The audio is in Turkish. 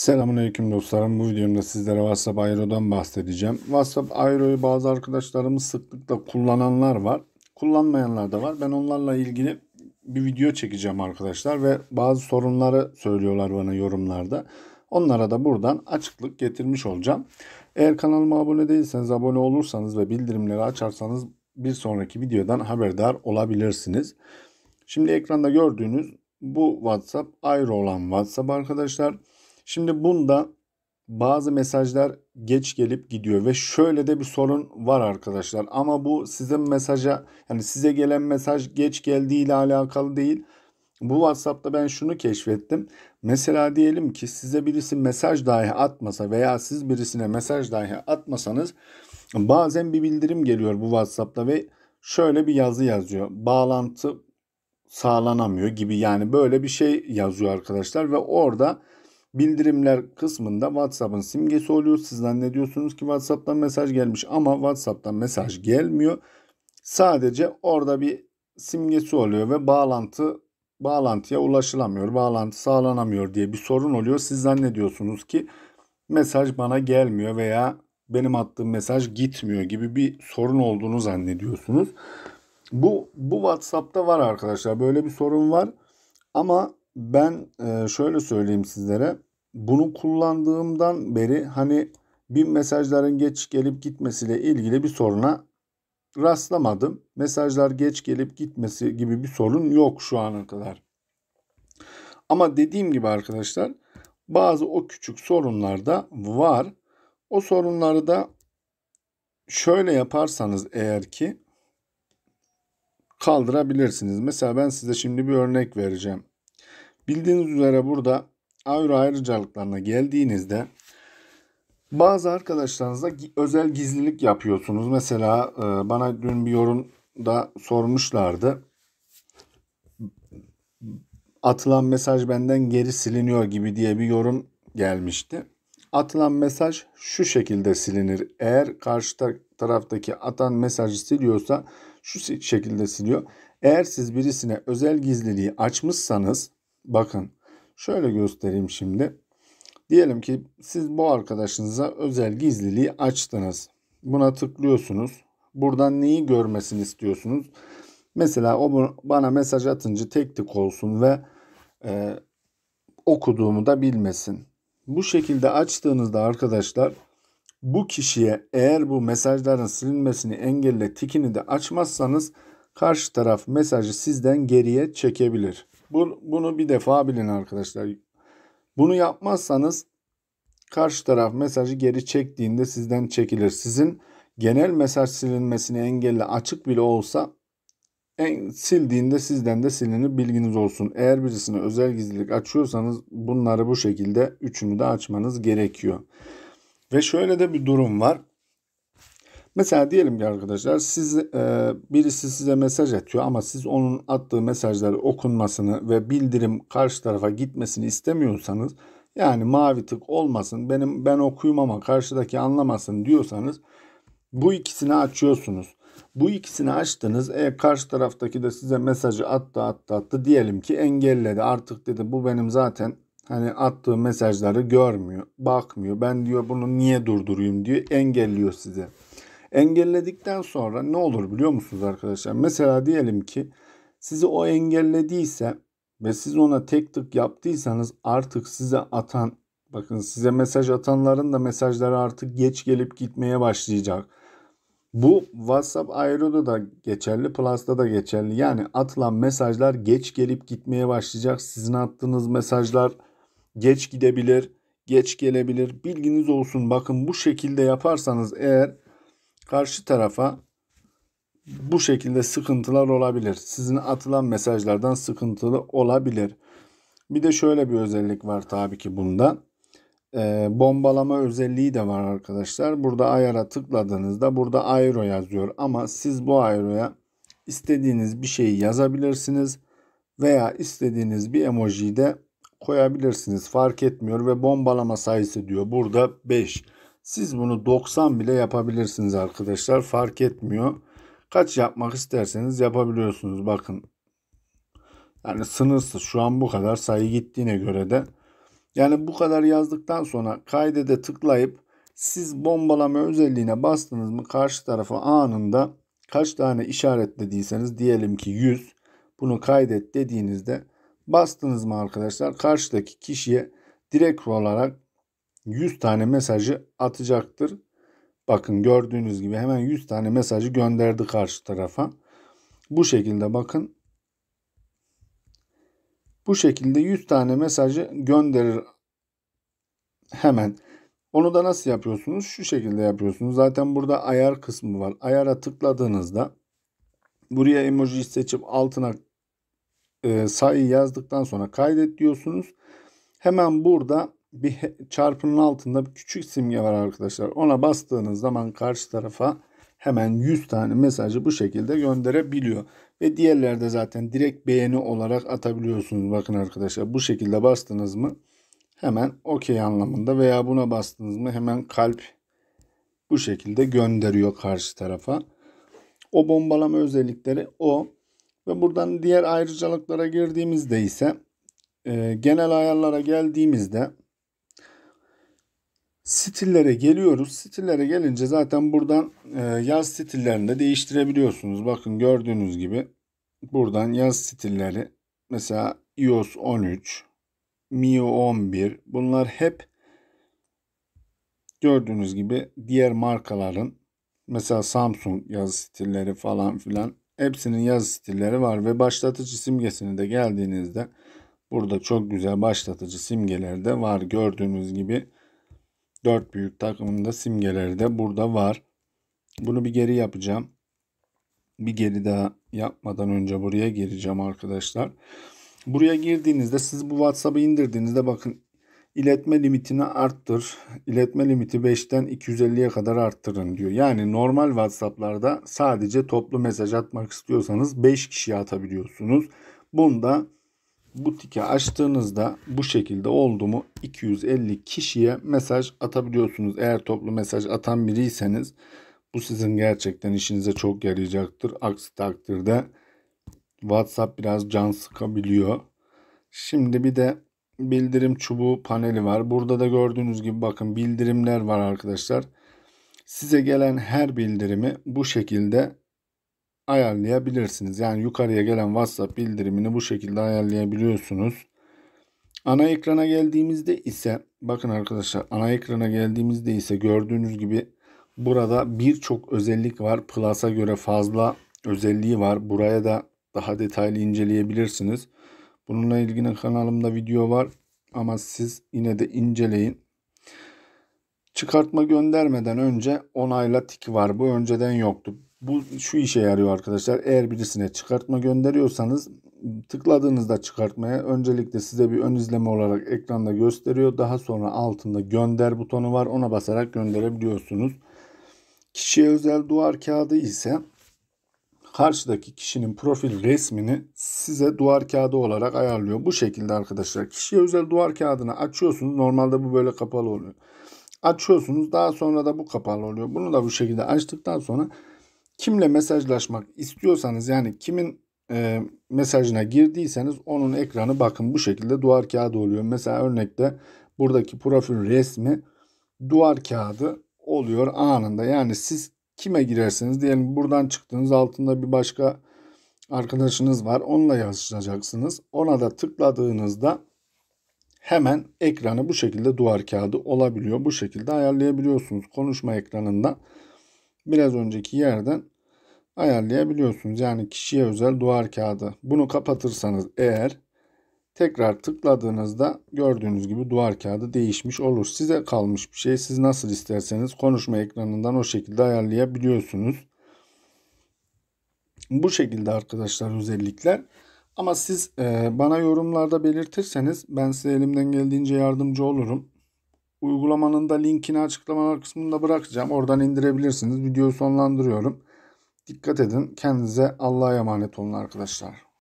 Selamünaleyküm dostlarım. Bu videomda sizlere WhatsApp Aero'dan bahsedeceğim. WhatsApp Aero'yu bazı arkadaşlarımız sıklıkla kullananlar var. Kullanmayanlar da var. Ben onlarla ilgili bir video çekeceğim arkadaşlar ve bazı sorunları söylüyorlar bana yorumlarda. Onlara da buradan açıklık getirmiş olacağım. Eğer kanalıma abone değilseniz abone olursanız ve bildirimleri açarsanız bir sonraki videodan haberdar olabilirsiniz. Şimdi ekranda gördüğünüz bu WhatsApp ayrı olan WhatsApp arkadaşlar. Şimdi bunda bazı mesajlar geç gelip gidiyor ve şöyle de bir sorun var arkadaşlar. Ama bu sizin mesaja yani size gelen mesaj geç geldiği ile alakalı değil. Bu WhatsApp'ta ben şunu keşfettim. Mesela diyelim ki size birisi mesaj dahi atmasa veya siz birisine mesaj dahi atmasanız bazen bir bildirim geliyor bu WhatsApp'ta ve şöyle bir yazı yazıyor. Bağlantı sağlanamıyor gibi yani böyle bir şey yazıyor arkadaşlar ve orada bildirimler kısmında WhatsApp'ın simgesi oluyor. Siz zannediyorsunuz ki WhatsApp'tan mesaj gelmiş ama WhatsApp'tan mesaj gelmiyor. Sadece orada bir simgesi oluyor ve bağlantı bağlantıya ulaşılamıyor, bağlantı sağlanamıyor diye bir sorun oluyor. Siz zannediyorsunuz ki mesaj bana gelmiyor veya benim attığım mesaj gitmiyor gibi bir sorun olduğunu zannediyorsunuz. Bu bu WhatsApp'ta var arkadaşlar. Böyle bir sorun var. Ama ben e, şöyle söyleyeyim sizlere. Bunu kullandığımdan beri hani bin mesajların geç gelip gitmesiyle ilgili bir soruna rastlamadım. Mesajlar geç gelip gitmesi gibi bir sorun yok şu ana kadar. Ama dediğim gibi arkadaşlar bazı o küçük sorunlar da var. O sorunları da şöyle yaparsanız eğer ki kaldırabilirsiniz. Mesela ben size şimdi bir örnek vereceğim. Bildiğiniz üzere burada ayrı ayrıcalıklarına geldiğinizde bazı arkadaşlarınızla özel gizlilik yapıyorsunuz. Mesela e, bana dün bir yorumda sormuşlardı. Atılan mesaj benden geri siliniyor gibi diye bir yorum gelmişti. Atılan mesaj şu şekilde silinir. Eğer karşı taraftaki atan mesajı siliyorsa şu şekilde siliyor. Eğer siz birisine özel gizliliği açmışsanız Bakın şöyle göstereyim şimdi. Diyelim ki siz bu arkadaşınıza özel gizliliği açtınız. Buna tıklıyorsunuz. Buradan neyi görmesini istiyorsunuz? Mesela o bana mesaj atınca tek tık olsun ve e, okuduğumu da bilmesin. Bu şekilde açtığınızda arkadaşlar bu kişiye eğer bu mesajların silinmesini engelle tikini de açmazsanız karşı taraf mesajı sizden geriye çekebilir. Bu, bunu bir defa bilin arkadaşlar. Bunu yapmazsanız karşı taraf mesajı geri çektiğinde sizden çekilir. Sizin genel mesaj silinmesini engelle açık bile olsa en, sildiğinde sizden de silinir bilginiz olsun. Eğer birisine özel gizlilik açıyorsanız bunları bu şekilde üçünü de açmanız gerekiyor. Ve şöyle de bir durum var. Mesela diyelim ki arkadaşlar siz e, birisi size mesaj atıyor ama siz onun attığı mesajları okunmasını ve bildirim karşı tarafa gitmesini istemiyorsanız yani mavi tık olmasın benim ben okuyum ama karşıdaki anlamasın diyorsanız bu ikisini açıyorsunuz. Bu ikisini açtınız. E karşı taraftaki de size mesajı attı attı attı diyelim ki engelledi. Artık dedi bu benim zaten hani attığı mesajları görmüyor, bakmıyor. Ben diyor bunu niye durdurayım diyor. Engelliyor size. Engelledikten sonra ne olur biliyor musunuz arkadaşlar? Mesela diyelim ki sizi o engellediyse ve siz ona tek tık yaptıysanız artık size atan bakın size mesaj atanların da mesajları artık geç gelip gitmeye başlayacak. Bu WhatsApp Aero'da da geçerli, Plus'ta da geçerli. Yani atılan mesajlar geç gelip gitmeye başlayacak. Sizin attığınız mesajlar geç gidebilir, geç gelebilir. Bilginiz olsun. Bakın bu şekilde yaparsanız eğer Karşı tarafa bu şekilde sıkıntılar olabilir. Sizin atılan mesajlardan sıkıntılı olabilir. Bir de şöyle bir özellik var tabii ki bunda. E, bombalama özelliği de var arkadaşlar. Burada ayara tıkladığınızda burada aero yazıyor. Ama siz bu aeroya istediğiniz bir şeyi yazabilirsiniz. Veya istediğiniz bir emojiyi de koyabilirsiniz. Fark etmiyor ve bombalama sayısı diyor. Burada 5. Siz bunu 90 bile yapabilirsiniz arkadaşlar. Fark etmiyor. Kaç yapmak isterseniz yapabiliyorsunuz. Bakın. Yani sınırsız. Şu an bu kadar sayı gittiğine göre de. Yani bu kadar yazdıktan sonra kaydede tıklayıp siz bombalama özelliğine bastınız mı karşı tarafa anında kaç tane işaretlediyseniz diyelim ki 100 bunu kaydet dediğinizde bastınız mı arkadaşlar karşıdaki kişiye direkt olarak 100 tane mesajı atacaktır. Bakın gördüğünüz gibi hemen 100 tane mesajı gönderdi karşı tarafa. Bu şekilde bakın. Bu şekilde 100 tane mesajı gönderir hemen. Onu da nasıl yapıyorsunuz? Şu şekilde yapıyorsunuz. Zaten burada ayar kısmı var. Ayara tıkladığınızda buraya emoji seçip altına e, sayı yazdıktan sonra kaydet diyorsunuz. Hemen burada bir çarpının altında bir küçük simge var arkadaşlar. Ona bastığınız zaman karşı tarafa hemen 100 tane mesajı bu şekilde gönderebiliyor. Ve diğerlerde zaten direkt beğeni olarak atabiliyorsunuz. Bakın arkadaşlar bu şekilde bastınız mı hemen okey anlamında veya buna bastınız mı hemen kalp bu şekilde gönderiyor karşı tarafa. O bombalama özellikleri o. Ve buradan diğer ayrıcalıklara girdiğimizde ise e, genel ayarlara geldiğimizde Stillere geliyoruz. Stillere gelince zaten buradan e, yaz stillerini de değiştirebiliyorsunuz. Bakın gördüğünüz gibi buradan yaz stilleri mesela iOS 13, MIO 11 bunlar hep gördüğünüz gibi diğer markaların mesela Samsung yaz stilleri falan filan hepsinin yaz stilleri var ve başlatıcı simgesini de geldiğinizde burada çok güzel başlatıcı simgeleri de var gördüğünüz gibi Dört büyük takımında simgeleri de burada var. Bunu bir geri yapacağım. Bir geri daha yapmadan önce buraya gireceğim arkadaşlar. Buraya girdiğinizde siz bu WhatsApp'ı indirdiğinizde bakın iletme limitini arttır. İletme limiti 5'ten 250'ye kadar arttırın diyor. Yani normal WhatsApp'larda sadece toplu mesaj atmak istiyorsanız 5 kişiye atabiliyorsunuz. Bunda bu tiki açtığınızda bu şekilde oldu mu 250 kişiye mesaj atabiliyorsunuz. Eğer toplu mesaj atan biriyseniz bu sizin gerçekten işinize çok yarayacaktır. Aksi takdirde WhatsApp biraz can sıkabiliyor. Şimdi bir de bildirim çubuğu paneli var. Burada da gördüğünüz gibi bakın bildirimler var arkadaşlar. Size gelen her bildirimi bu şekilde ayarlayabilirsiniz. Yani yukarıya gelen WhatsApp bildirimini bu şekilde ayarlayabiliyorsunuz. Ana ekrana geldiğimizde ise bakın arkadaşlar ana ekrana geldiğimizde ise gördüğünüz gibi burada birçok özellik var. Plus'a göre fazla özelliği var. Buraya da daha detaylı inceleyebilirsiniz. Bununla ilgili kanalımda video var ama siz yine de inceleyin. Çıkartma göndermeden önce onayla tik var. Bu önceden yoktu. Bu şu işe yarıyor arkadaşlar. Eğer birisine çıkartma gönderiyorsanız tıkladığınızda çıkartmaya öncelikle size bir ön izleme olarak ekranda gösteriyor. Daha sonra altında gönder butonu var. Ona basarak gönderebiliyorsunuz. Kişiye özel duvar kağıdı ise karşıdaki kişinin profil resmini size duvar kağıdı olarak ayarlıyor. Bu şekilde arkadaşlar kişiye özel duvar kağıdını açıyorsunuz. Normalde bu böyle kapalı oluyor. Açıyorsunuz daha sonra da bu kapalı oluyor. Bunu da bu şekilde açtıktan sonra kimle mesajlaşmak istiyorsanız yani kimin e, mesajına girdiyseniz onun ekranı bakın bu şekilde duvar kağıdı oluyor. Mesela örnekte buradaki profil resmi duvar kağıdı oluyor anında. Yani siz kime girersiniz diyelim buradan çıktınız altında bir başka arkadaşınız var onunla yazışacaksınız. Ona da tıkladığınızda hemen ekranı bu şekilde duvar kağıdı olabiliyor. Bu şekilde ayarlayabiliyorsunuz konuşma ekranında biraz önceki yerden ayarlayabiliyorsunuz. Yani kişiye özel duvar kağıdı. Bunu kapatırsanız eğer tekrar tıkladığınızda gördüğünüz gibi duvar kağıdı değişmiş olur. Size kalmış bir şey. Siz nasıl isterseniz konuşma ekranından o şekilde ayarlayabiliyorsunuz. Bu şekilde arkadaşlar özellikler. Ama siz bana yorumlarda belirtirseniz ben size elimden geldiğince yardımcı olurum. Uygulamanın da linkini açıklamalar kısmında bırakacağım. Oradan indirebilirsiniz. Videoyu sonlandırıyorum. Dikkat edin. Kendinize Allah'a emanet olun arkadaşlar.